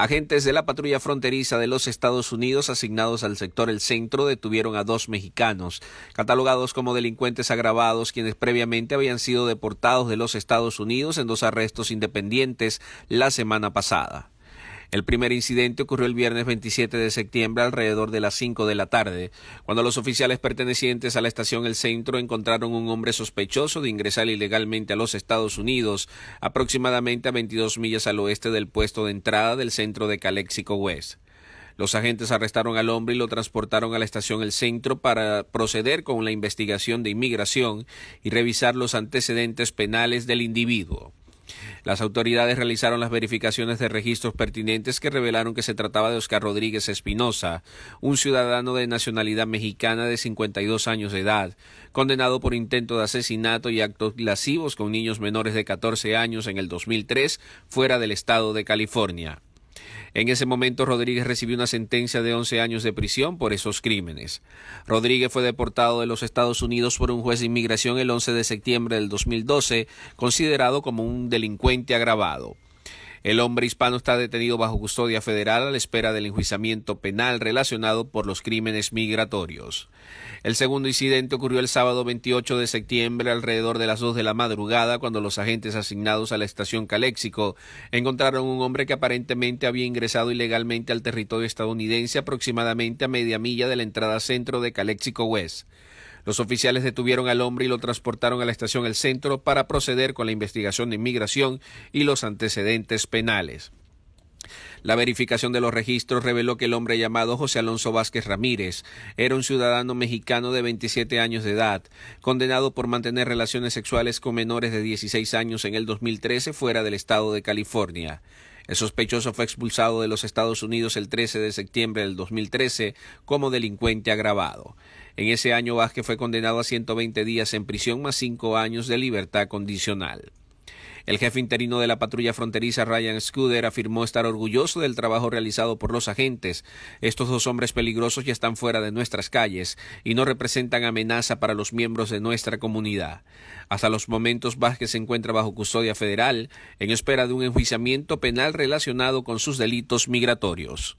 Agentes de la patrulla fronteriza de los Estados Unidos asignados al sector El Centro detuvieron a dos mexicanos, catalogados como delincuentes agravados, quienes previamente habían sido deportados de los Estados Unidos en dos arrestos independientes la semana pasada. El primer incidente ocurrió el viernes 27 de septiembre alrededor de las 5 de la tarde, cuando los oficiales pertenecientes a la estación El Centro encontraron un hombre sospechoso de ingresar ilegalmente a los Estados Unidos, aproximadamente a 22 millas al oeste del puesto de entrada del centro de Calexico West. Los agentes arrestaron al hombre y lo transportaron a la estación El Centro para proceder con la investigación de inmigración y revisar los antecedentes penales del individuo. Las autoridades realizaron las verificaciones de registros pertinentes que revelaron que se trataba de Oscar Rodríguez Espinosa, un ciudadano de nacionalidad mexicana de 52 años de edad, condenado por intento de asesinato y actos lascivos con niños menores de 14 años en el 2003 fuera del estado de California. En ese momento Rodríguez recibió una sentencia de 11 años de prisión por esos crímenes. Rodríguez fue deportado de los Estados Unidos por un juez de inmigración el 11 de septiembre del 2012, considerado como un delincuente agravado. El hombre hispano está detenido bajo custodia federal a la espera del enjuiciamiento penal relacionado por los crímenes migratorios. El segundo incidente ocurrió el sábado 28 de septiembre alrededor de las 2 de la madrugada cuando los agentes asignados a la estación Caléxico encontraron un hombre que aparentemente había ingresado ilegalmente al territorio estadounidense aproximadamente a media milla de la entrada centro de Caléxico West. Los oficiales detuvieron al hombre y lo transportaron a la estación El Centro para proceder con la investigación de inmigración y los antecedentes penales. La verificación de los registros reveló que el hombre llamado José Alonso Vázquez Ramírez era un ciudadano mexicano de 27 años de edad, condenado por mantener relaciones sexuales con menores de 16 años en el 2013 fuera del estado de California. El sospechoso fue expulsado de los Estados Unidos el 13 de septiembre del 2013 como delincuente agravado. En ese año Vázquez fue condenado a 120 días en prisión más cinco años de libertad condicional. El jefe interino de la patrulla fronteriza Ryan Scudder afirmó estar orgulloso del trabajo realizado por los agentes. Estos dos hombres peligrosos ya están fuera de nuestras calles y no representan amenaza para los miembros de nuestra comunidad. Hasta los momentos Vázquez se encuentra bajo custodia federal en espera de un enjuiciamiento penal relacionado con sus delitos migratorios.